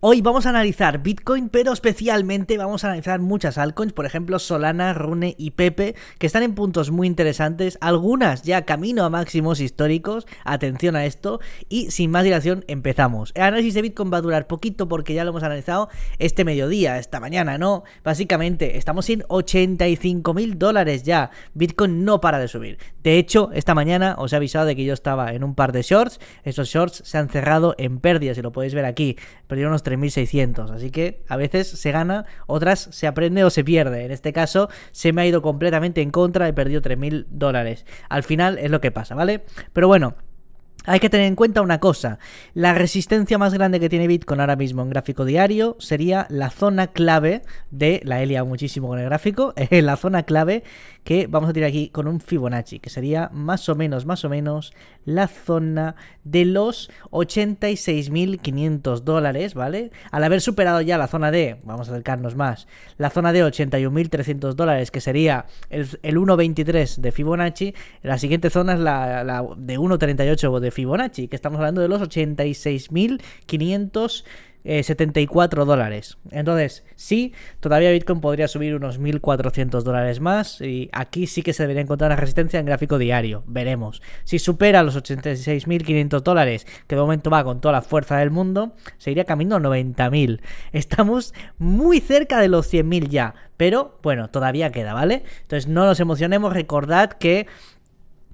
Hoy vamos a analizar Bitcoin, pero especialmente vamos a analizar muchas altcoins, por ejemplo Solana, Rune y Pepe, que están en puntos muy interesantes, algunas ya camino a máximos históricos, atención a esto, y sin más dilación empezamos. El análisis de Bitcoin va a durar poquito porque ya lo hemos analizado este mediodía, esta mañana, ¿no? Básicamente estamos en 85 mil dólares ya, Bitcoin no para de subir. De hecho, esta mañana os he avisado de que yo estaba en un par de shorts, esos shorts se han cerrado en pérdidas, y lo podéis ver aquí, pero yo no estoy 3600. Así que a veces se gana, otras se aprende o se pierde. En este caso se me ha ido completamente en contra, he perdido 3000 dólares. Al final es lo que pasa, ¿vale? Pero bueno. Hay que tener en cuenta una cosa, la resistencia más grande que tiene Bitcoin ahora mismo en gráfico diario sería la zona clave de, la he liado muchísimo con el gráfico, eh, la zona clave que vamos a tirar aquí con un Fibonacci, que sería más o menos, más o menos la zona de los 86.500 dólares, ¿vale? Al haber superado ya la zona de, vamos a acercarnos más, la zona de 81.300 dólares, que sería el, 1.23 de Fibonacci, la siguiente zona es la, la de 1.38 de Fibonacci, Fibonacci, que estamos hablando de los 86.574 dólares. Entonces, sí, todavía Bitcoin podría subir unos 1.400 dólares más y aquí sí que se debería encontrar una resistencia en gráfico diario. Veremos. Si supera los 86.500 dólares, que de momento va con toda la fuerza del mundo, Seguiría iría camino a 90.000. Estamos muy cerca de los 100.000 ya, pero bueno, todavía queda, ¿vale? Entonces, no nos emocionemos. Recordad que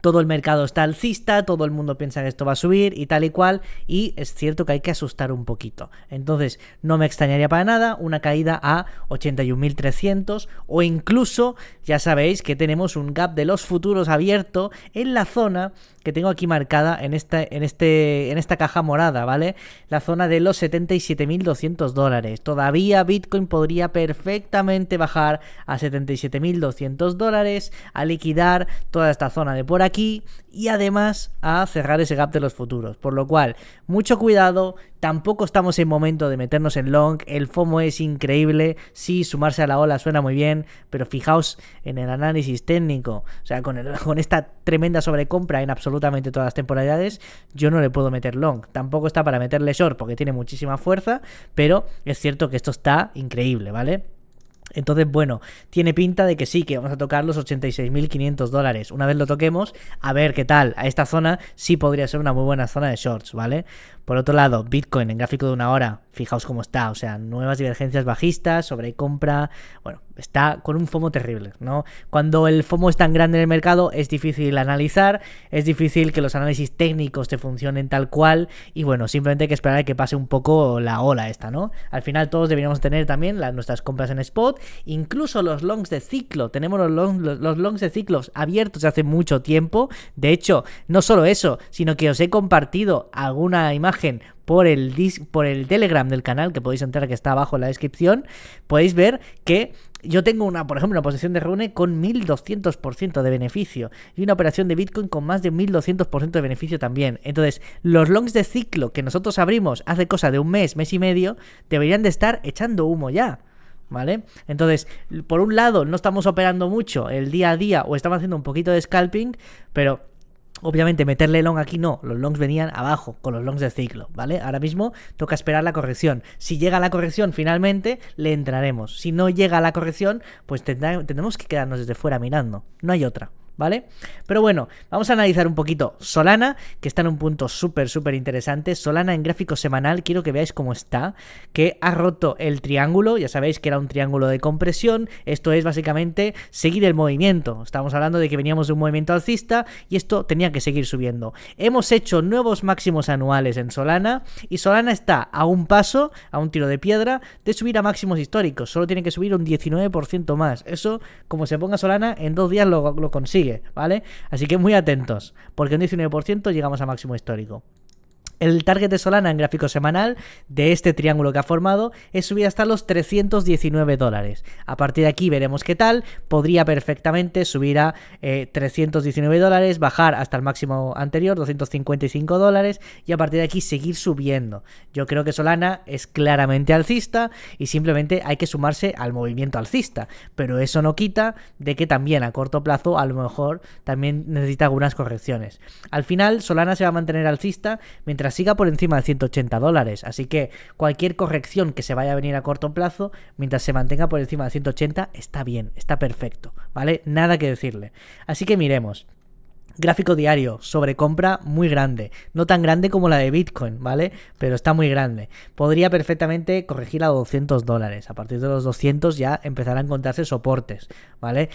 todo el mercado está alcista, todo el mundo piensa que esto va a subir y tal y cual, y es cierto que hay que asustar un poquito. Entonces, no me extrañaría para nada una caída a 81.300 o incluso, ya sabéis que tenemos un gap de los futuros abierto en la zona que tengo aquí marcada en esta, en este, en esta caja morada, ¿vale? La zona de los 77.200 dólares. Todavía Bitcoin podría perfectamente bajar a 77.200 dólares, a liquidar toda esta zona de puertas aquí y además a cerrar ese gap de los futuros. Por lo cual, mucho cuidado, tampoco estamos en momento de meternos en long, el FOMO es increíble, si sumarse a la ola suena muy bien, pero fijaos en el análisis técnico, o sea, con, con esta tremenda sobrecompra en absolutamente todas las temporalidades, yo no le puedo meter long, tampoco está para meterle short porque tiene muchísima fuerza, pero es cierto que esto está increíble, ¿vale? Entonces, bueno, tiene pinta de que sí, que vamos a tocar los 86.500 dólares. Una vez lo toquemos, a ver qué tal. A esta zona sí podría ser una muy buena zona de shorts, ¿vale? Por otro lado, Bitcoin en gráfico de una hora, Fijaos cómo está, o sea, nuevas divergencias bajistas, sobre compra, bueno, está con un FOMO terrible, ¿no? Cuando el FOMO es tan grande en el mercado es difícil analizar, es difícil que los análisis técnicos te funcionen tal cual y bueno, simplemente hay que esperar a que pase un poco la ola esta, ¿no? Al final todos deberíamos tener también las, nuestras compras en spot, incluso los longs de ciclo, tenemos los, longs de ciclos abiertos hace mucho tiempo, de hecho, no solo eso, sino que os he compartido alguna imagen por el, por el Telegram del canal, que podéis entrar que está abajo en la descripción, podéis ver que yo tengo una, por ejemplo, una posición de Rune con 1200% de beneficio y una operación de Bitcoin con más de 1200% de beneficio también. Entonces, los longs de ciclo que nosotros abrimos hace cosa de un mes, mes y medio, deberían de estar echando humo ya. ¿Vale? Entonces, por un lado, no estamos operando mucho el día a día o estamos haciendo un poquito de scalping, pero Obviamente meterle long aquí no, los longs venían abajo con los longs de ciclo, ¿vale? Ahora mismo toca esperar la corrección. Si llega la corrección finalmente, le entraremos. Si no llega la corrección, pues tendremos que quedarnos desde fuera mirando. No hay otra. ¿vale? Pero bueno, vamos a analizar un poquito Solana, que está en un punto súper, súper interesante. Solana en gráfico semanal, quiero que veáis cómo está, que ha roto el triángulo, ya sabéis que era un triángulo de compresión, esto es básicamente seguir el movimiento. Estamos hablando de que veníamos de un movimiento alcista y esto tenía que seguir subiendo. Hemos hecho nuevos máximos anuales en Solana y Solana está a un paso, a un tiro de piedra, de subir a máximos históricos. Solo tiene que subir un 19% más. Eso, como se ponga Solana, en dos días lo, lo consigue. ¿vale? Así que muy atentos, porque un 19% llegamos a máximo histórico. El target de Solana en gráfico semanal de este triángulo que ha formado es subir hasta los 319 dólares. A partir de aquí veremos qué tal. Podría perfectamente subir a 319 eh, dólares, bajar hasta el máximo anterior, 255 dólares, y a partir de aquí seguir subiendo. Yo creo que Solana es claramente alcista y simplemente hay que sumarse al movimiento alcista. Pero eso no quita de que también a corto plazo a lo mejor también necesita algunas correcciones. Al final Solana se va a mantener alcista mientras siga por encima de 180 dólares. Así que cualquier corrección que se vaya a venir a corto plazo, mientras se mantenga por encima de 180, está bien, está perfecto, ¿vale? Nada que decirle. Así que miremos gráfico diario sobre compra muy grande. No tan grande como la de Bitcoin, ¿vale? Pero está muy grande. Podría perfectamente corregir a 200 dólares. A partir de los 200 ya empezarán a encontrarse soportes, ¿vale?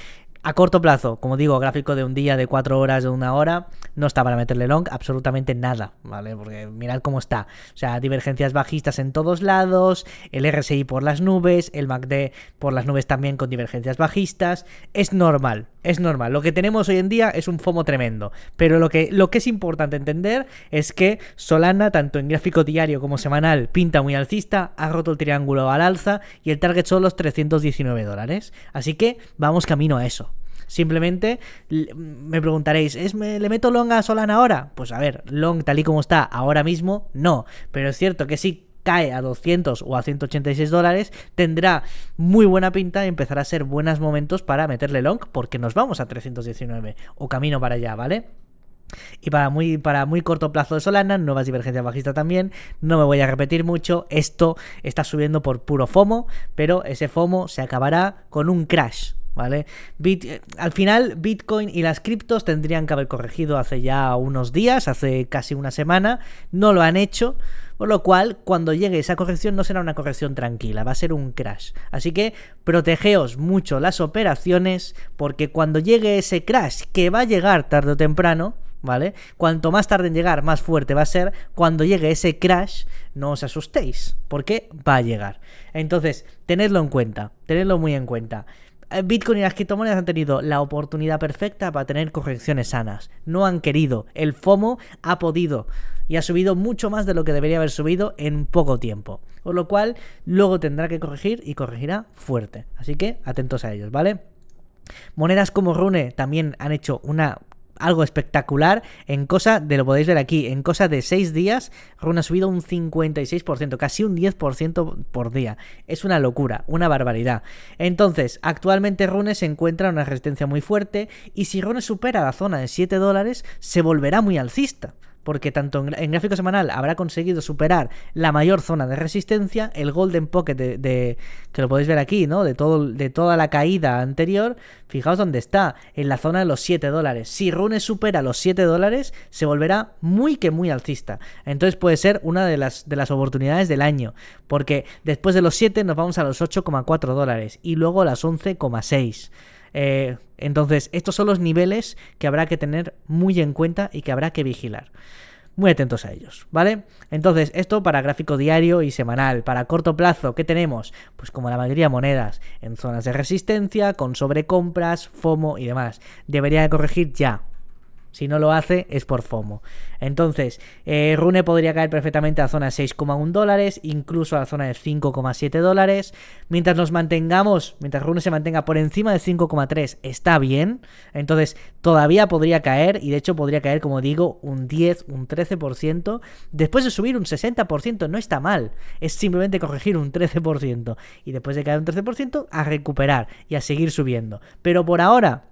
A corto plazo, como digo, gráfico de un día, de cuatro horas, de una hora, no está para meterle long absolutamente nada, ¿vale? Porque mirad cómo está. O sea, divergencias bajistas en todos lados, el RSI por las nubes, el MACD por las nubes también con divergencias bajistas. Es normal, es normal. Lo que tenemos hoy en día es un FOMO tremendo. Pero lo que, lo que es importante entender es que Solana, tanto en gráfico diario como semanal, pinta muy alcista, ha roto el triángulo al alza y el target son los 319 dólares. Así que vamos camino a eso. Simplemente mm, me preguntaréis, ¿es, ¿le meto long a Solana ahora? Pues a ver, long tal y como está ahora mismo, no. Pero es cierto que sí cae a 200 o a 186 dólares, tendrá muy buena pinta y empezará a ser buenos momentos para meterle long porque nos vamos a 319 o camino para allá, ¿vale? Y para muy, para muy corto plazo de Solana, nuevas divergencias bajistas también, no me voy a repetir mucho, esto está subiendo por puro FOMO, pero ese FOMO se acabará con un crash, ¿vale? Eh, al final, Bitcoin y las criptos tendrían que haber corregido hace ya unos días, hace casi una semana, no lo han hecho, por lo cual, cuando llegue esa corrección no será una corrección tranquila, va a ser un crash. Así que protegeos mucho las operaciones, porque cuando llegue ese crash, que va a llegar tarde o temprano, ¿vale? Cuanto más tarde en llegar, más fuerte va a ser. Cuando llegue ese crash, no os asustéis, porque va a llegar. Entonces, tenedlo en cuenta, tenedlo muy en cuenta. Eh, Bitcoin y las criptomonedas han tenido la oportunidad perfecta para tener correcciones sanas. No han querido. El FOMO ha podido y ha subido mucho más de lo que debería haber subido en poco tiempo. Con lo cual, luego tendrá que corregir y corregirá fuerte. Así que atentos a ellos, ¿vale? Monedas como Rune también han hecho una algo espectacular. En cosa de, lo podéis ver aquí, en cosa de 6 días, Rune ha subido un 56%, casi un 10% por día. Es una locura, una barbaridad. Entonces, actualmente Rune se encuentra en una resistencia muy fuerte y si Rune supera la zona de 7 dólares, se volverá muy alcista porque tanto en, gráfico semanal habrá conseguido superar la mayor zona de resistencia, el golden pocket de, que lo podéis ver aquí, ¿no? De, todo, de toda la caída anterior, fijaos dónde está, en la zona de los 7 dólares. Si Rune supera los 7 dólares, se volverá muy que muy alcista. Entonces puede ser una de las, de las oportunidades del año, porque después de los 7 nos vamos a los 8,4 dólares y luego a las 11,6. Eh, entonces, estos son los niveles que habrá que tener muy en cuenta y que habrá que vigilar muy atentos a ellos, ¿vale? Entonces, esto para gráfico diario y semanal. Para corto plazo, ¿qué tenemos? Pues como la mayoría monedas, en zonas de resistencia, con sobrecompras, FOMO y demás. Debería corregir ya, si no lo hace es por FOMO. Entonces, eh, Rune podría caer perfectamente a zona de 6,1 dólares, incluso a la zona de 5,7 dólares. Mientras nos mantengamos, mientras Rune se mantenga por encima de 5,3, está bien. Entonces, todavía podría caer, y de hecho podría caer, como digo, un 10, un 13%. Después de subir un 60%, no está mal. Es simplemente corregir un 13%. Y después de caer un 13%, a recuperar y a seguir subiendo. Pero por ahora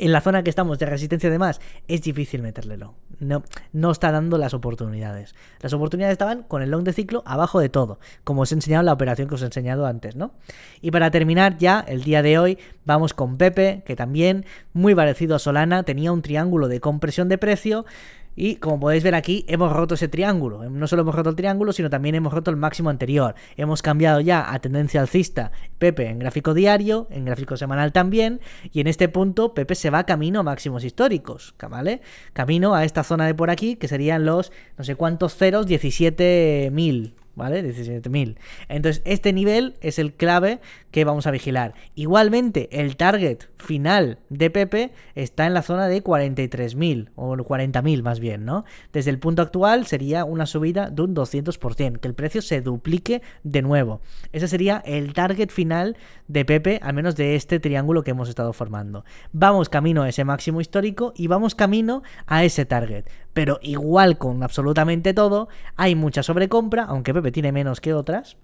en la zona que estamos de resistencia y demás, es difícil meterle No, no está dando las oportunidades. Las oportunidades estaban con el long de ciclo abajo de todo, como os he enseñado en la operación que os he enseñado antes, ¿no? Y para terminar ya el día de hoy, vamos con Pepe, que también, muy parecido a Solana, tenía un triángulo de compresión de precio y como podéis ver aquí, hemos roto ese triángulo. Em, no solo hemos roto el triángulo, sino también hemos roto el máximo anterior. Hemos cambiado ya a tendencia alcista Pepe en gráfico diario, en gráfico semanal también. Y en este punto Pepe se va camino a máximos históricos, ¿vale? Camino a esta zona de por aquí, que serían los no sé cuántos ceros, 17.000. ¿vale? 17.000. Entonces, este nivel es el clave que vamos a vigilar. Igualmente, el target final de Pepe está en la zona de 43.000, o 40.000 más bien, ¿no? Desde el punto actual sería una subida de un 200%, que el precio se duplique de nuevo. Ese sería el target final de Pepe, al menos de este triángulo que hemos estado formando. Vamos camino a ese máximo histórico y vamos camino a ese target pero igual con absolutamente todo, hay mucha sobrecompra, aunque Pepe tiene menos que otras,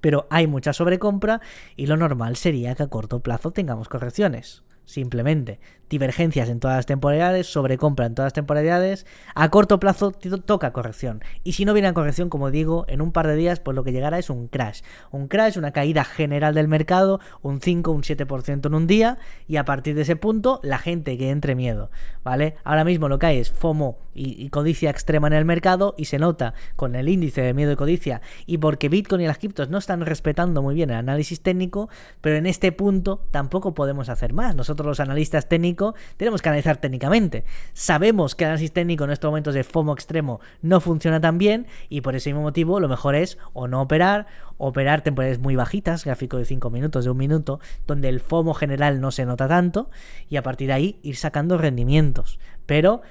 pero hay mucha sobrecompra y lo normal sería que a corto plazo tengamos correcciones. Simplemente, divergencias en todas las temporalidades, sobrecompra en todas las temporalidades, a corto plazo toca corrección. Y si no viene corrección, como digo, en un par de días, pues lo que llegará es un crash. Un crash, una caída general del mercado, un 5, un 7% en un día, y a partir de ese punto, la gente que entre miedo, ¿vale? Ahora mismo lo que hay es FOMO y codicia extrema en el mercado, y se nota con el índice de miedo y codicia, y porque Bitcoin y las criptos no están respetando muy bien el análisis técnico, pero en este punto tampoco podemos hacer más. Nosotros los analistas técnicos tenemos que analizar técnicamente. Sabemos que el análisis técnico en estos momentos de FOMO extremo no funciona tan bien y por ese mismo motivo lo mejor es o no operar, operar temporales muy bajitas, gráfico de 5 minutos, de 1 minuto, donde el FOMO general no se nota tanto y a partir de ahí ir sacando rendimientos. Pero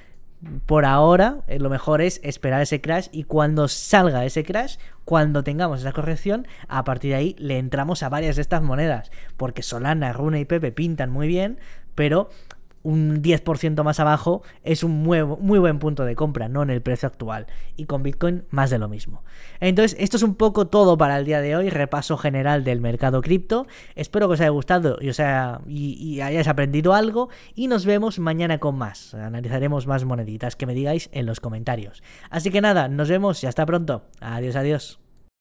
por ahora eh, lo mejor es esperar ese crash y cuando salga ese crash, cuando tengamos esa corrección, a partir de ahí le entramos a varias de estas monedas, porque Solana, Runa y Pepe pintan muy bien, pero un 10% más abajo es un muy, buen punto de compra, no en el precio actual. Y con Bitcoin más de lo mismo. Entonces, esto es un poco todo para el día de hoy, repaso general del mercado cripto. Espero que os haya gustado y, y hayáis aprendido algo. Y nos vemos mañana con más. Analizaremos más moneditas que me digáis en los comentarios. Así que nada, nos vemos y hasta pronto. Adiós, adiós.